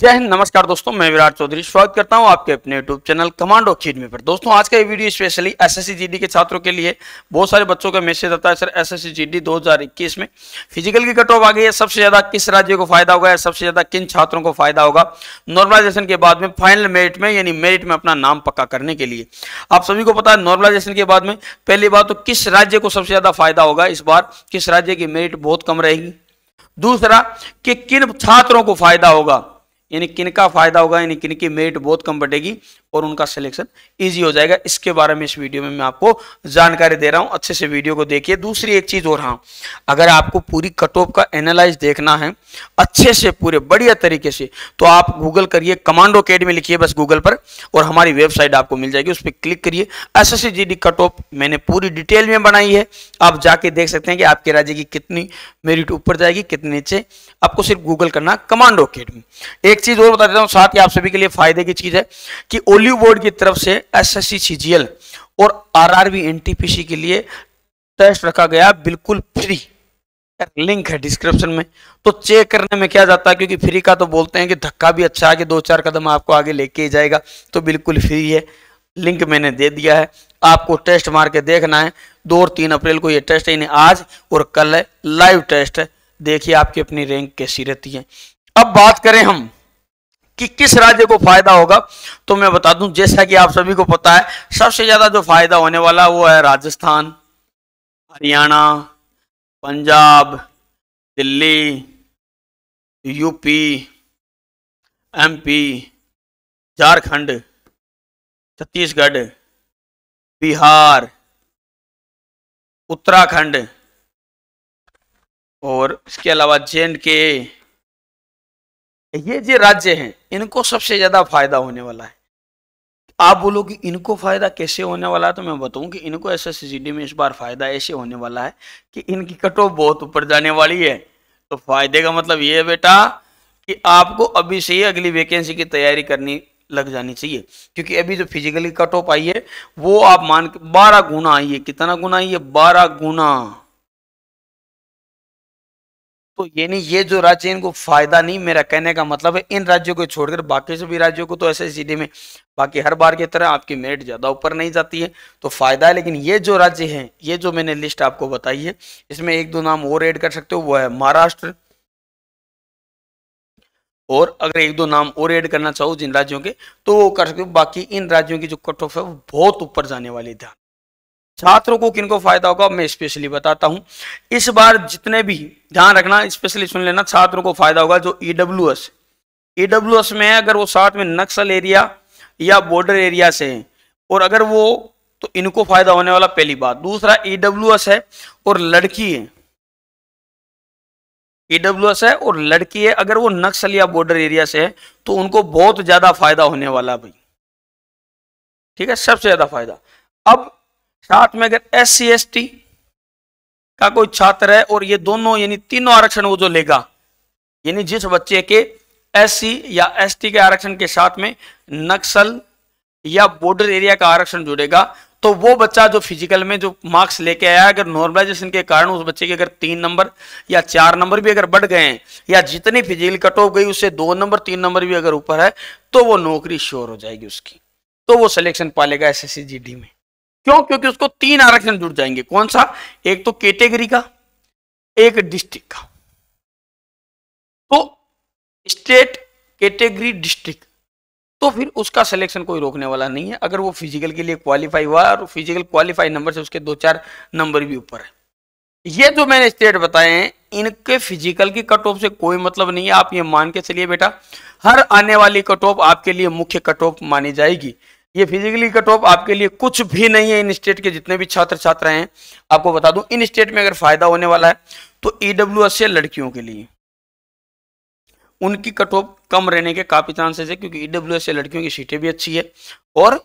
जय हिंद नमस्कार दोस्तों मैं विराट चौधरी स्वागत करता हूं आपके अपने यूट्यूब चैनल कमांडो अकेडमी पर दोस्तों आज का ये वीडियो स्पेशली एसएससी जीडी के छात्रों के लिए बहुत सारे बच्चों का मैसेज आता है सर एसएससी जीडी 2021 में फिजिकल की कट ऑफ आ गई है सबसे ज्यादा किस राज्य को फायदा होगा सबसे ज्यादा किन छात्रों को फायदा होगा नॉर्मलाइजेशन के बाद में फाइनल मेरिट में यानी मेरिट में अपना नाम पक्का करने के लिए आप सभी को पता है नॉर्मलाइजेशन के बाद में पहली बात तो किस राज्य को सबसे ज्यादा फायदा होगा इस बार किस राज्य की मेरिट बहुत कम रहेगी दूसरा कि किन छात्रों को फायदा होगा यानी किन का फायदा होगा यानी किन की मेरिट बहुत कम बढ़ेगी और उनका सिलेक्शन ईजी हो जाएगा इसके बारे में इस वीडियो में मैं आपको जानकारी दे रहा हूँ अच्छे से वीडियो को देखिए दूसरी एक चीज़ और हाँ अगर आपको पूरी कट ऑफ का एनालाइज देखना है अच्छे से पूरे बढ़िया तरीके से तो आप गूगल करिए कमांडो अकेडमी लिखिए बस गूगल पर और हमारी वेबसाइट आपको मिल जाएगी उस पर क्लिक करिए एस एस कट ऑफ मैंने पूरी डिटेल में बनाई है आप जाके देख सकते हैं कि आपके राज्य की कितनी मेरिट ऊपर जाएगी कितने नीचे आपको सिर्फ गूगल करना कमांडो अकेडमी एक चीज और बता देता हूँ साथ ही आप सभी के लिए फायदे की चीज है कि ओलिव बोर्ड की तरफ से एस एस सी और आर आर के लिए टेस्ट रखा गया बिल्कुल फ्री लिंक है डिस्क्रिप्शन में तो चेक करने में क्या जाता है क्योंकि फ्री का तो बोलते हैं कि धक्का भी अच्छा आगे दो चार कदम आपको आगे लेके जाएगा तो बिल्कुल फ्री है लिंक मैंने दे दिया है आपको टेस्ट मार के देखना है दो और तीन अप्रैल को ये टेस्ट है यानी आज और कल है लाइव टेस्ट है देखिए आपकी अपनी रैंक कैसी रहती है अब बात करें हम कि किस राज्य को फायदा होगा तो मैं बता दूं जैसा कि आप सभी को पता है सबसे ज्यादा जो फायदा होने वाला वो है राजस्थान हरियाणा पंजाब दिल्ली यूपी एमपी झारखंड छत्तीसगढ़ बिहार उत्तराखंड और इसके अलावा जे के ये जो राज्य हैं इनको सबसे ज़्यादा फायदा होने वाला है आप बोलो कि इनको फ़ायदा कैसे होने वाला है तो मैं बताऊं कि इनको एस एस में इस बार फ़ायदा ऐसे होने वाला है कि इनकी कट ऑफ बहुत ऊपर जाने वाली है तो फायदे का मतलब ये है बेटा कि आपको अभी से ही अगली वैकेंसी की तैयारी करनी लग जानी चाहिए क्योंकि अभी जो फिजिकली कट ऑफ आई है वो आप मान के बारह गुना आई है कितना गुना आई है बारह गुना तो यानी ये जो राज्य इनको फायदा नहीं मेरा कहने का मतलब है इन राज्यों को छोड़कर बाकी सभी राज्यों को तो ऐसे सीधे में बाकी हर बार की तरह आपकी मेरिट ज़्यादा ऊपर नहीं जाती है तो फायदा है लेकिन ये जो राज्य हैं ये जो मैंने लिस्ट आपको बताई है इसमें एक दो नाम और ऐड कर सकते हो वो है महाराष्ट्र और अगर एक दो नाम और ऐड करना चाहो जिन राज्यों के तो वो कर सकते हो बाकी इन राज्यों की जो कट ऑफ है वो बहुत ऊपर जाने वाली ध्यान छात्रों को किनको फायदा होगा मैं स्पेशली बताता हूं इस बार जितने भी ध्यान रखना स्पेशली सुन लेना छात्रों को फायदा होगा जो ईडब्ल्यू एस ईडब्ल्यू एस में है अगर वो साथ में नक्सल एरिया या बॉर्डर एरिया से है और अगर वो तो इनको फायदा होने वाला पहली बात दूसरा ईडब्ल्यू e एस है और लड़की है ईडब्ल्यू e एस है और लड़की है अगर वो नक्सल या बॉर्डर एरिया से है तो उनको बहुत ज्यादा फायदा होने वाला भाई ठीक है सबसे ज्यादा फायदा अब साथ में अगर एस सी एस टी का कोई छात्र है और ये दोनों यानी तीनों आरक्षण वो जो लेगा यानी जिस बच्चे के एस सी या एस टी के आरक्षण के साथ में नक्सल या बॉर्डर एरिया का आरक्षण जुड़ेगा तो वो बच्चा जो फिजिकल में जो मार्क्स लेके आया अगर नॉर्मलाइजेशन के कारण उस बच्चे के अगर तीन नंबर या चार नंबर भी अगर बढ़ गए हैं या जितनी फिजिकल कट ऑफ गई उससे दो नंबर तीन नंबर भी अगर ऊपर है तो वो नौकरी श्योर हो जाएगी उसकी तो वो सिलेक्शन पालेगा एस एस में क्यों क्योंकि उसको तीन आरक्षण जुड़ जाएंगे कौन सा एक तो कैटेगरी का एक डिस्ट्रिक्ट का तो स्टेट कैटेगरी डिस्ट्रिक्ट तो फिर उसका सिलेक्शन कोई रोकने वाला नहीं है अगर वो फिजिकल के लिए क्वालिफाई हुआ और फिजिकल क्वालिफाई नंबर से उसके दो चार नंबर भी ऊपर है ये जो मैंने स्टेट बताए हैं इनके फिजिकल की कट ऑफ से कोई मतलब नहीं है आप ये मान के चलिए बेटा हर आने वाली कट ऑफ आपके लिए मुख्य कट ऑफ मानी जाएगी ये फिजिकली कट ऑफ आपके लिए कुछ भी नहीं है इन स्टेट के जितने भी छात्र छात्राएं हैं आपको बता दूं इन स्टेट में अगर फायदा होने वाला है तो ईडब्ल्यू e एस लड़कियों के लिए उनकी कट ऑफ कम रहने के काफी चांसेस है क्योंकि ईडब्ल्यू e एस लड़कियों की सीटें भी अच्छी है और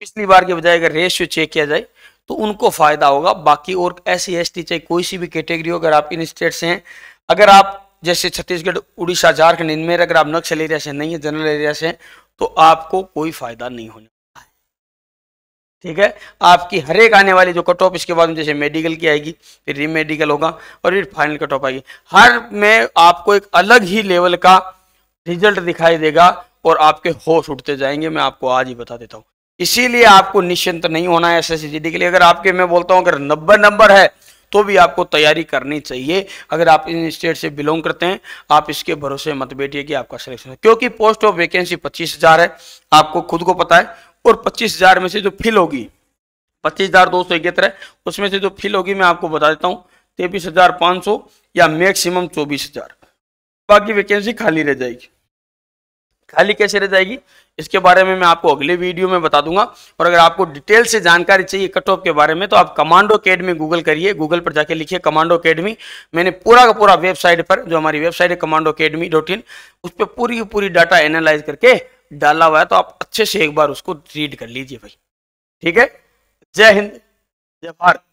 पिछली बार के बजाय अगर रेशियो चेक किया जाए तो उनको फायदा होगा बाकी और एस सी चाहे कोई सी भी कैटेगरी हो अगर आप इन स्टेट से हैं अगर आप जैसे छत्तीसगढ़ उड़ीसा झारखंड इनमें अगर आप नक्सल एरिया से नहीं है जनरल एरिया से तो आपको कोई फायदा नहीं होने वाला है ठीक है आपकी हर एक आने वाली जो कट ऑफ इसके बाद में जैसे मेडिकल की आएगी फिर रीमेडिकल होगा और फिर फाइनल कट ऑफ आएगी हर में आपको एक अलग ही लेवल का रिजल्ट दिखाई देगा और आपके होश उठते जाएंगे मैं आपको आज ही बता देता हूँ इसीलिए आपको निश्चिंत नहीं होना है एस एस के लिए अगर आपके मैं बोलता हूँ अगर नब्बे नंबर है तो भी आपको तैयारी करनी चाहिए अगर आप इन स्टेट से बिलोंग करते हैं आप इसके भरोसे मत बैठिए कि आपका सिलेक्शन क्योंकि पोस्ट ऑफ वैकेंसी पच्चीस हजार है आपको खुद को पता है और पच्चीस हजार में से जो फिल होगी पच्चीस हजार दो सौ इकहत्तर है उसमें से जो फिल होगी मैं आपको बता देता हूँ तेईस हजार पाँच सौ या मैक्सिमम चौबीस हजार बाकी वैकेंसी खाली रह जाएगी खाली कैसे रह जाएगी इसके बारे में मैं आपको अगले वीडियो में बता दूंगा और अगर आपको डिटेल से जानकारी चाहिए कट ऑफ के बारे में तो आप कमांडो अकेडमी गूगल करिए गूगल पर जाके लिखिए कमांडो अकेडमी मैंने पूरा का पूरा वेबसाइट पर जो हमारी वेबसाइट है कमांडो अकेडमी डॉट इन उस पर पूरी पूरी डाटा एनालाइज करके डाला हुआ है तो आप अच्छे से एक बार उसको रीड कर लीजिए भाई ठीक है जय हिंद जय भारत